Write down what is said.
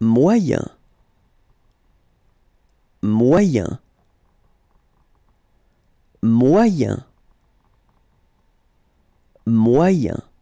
moyen moyen moyen moyen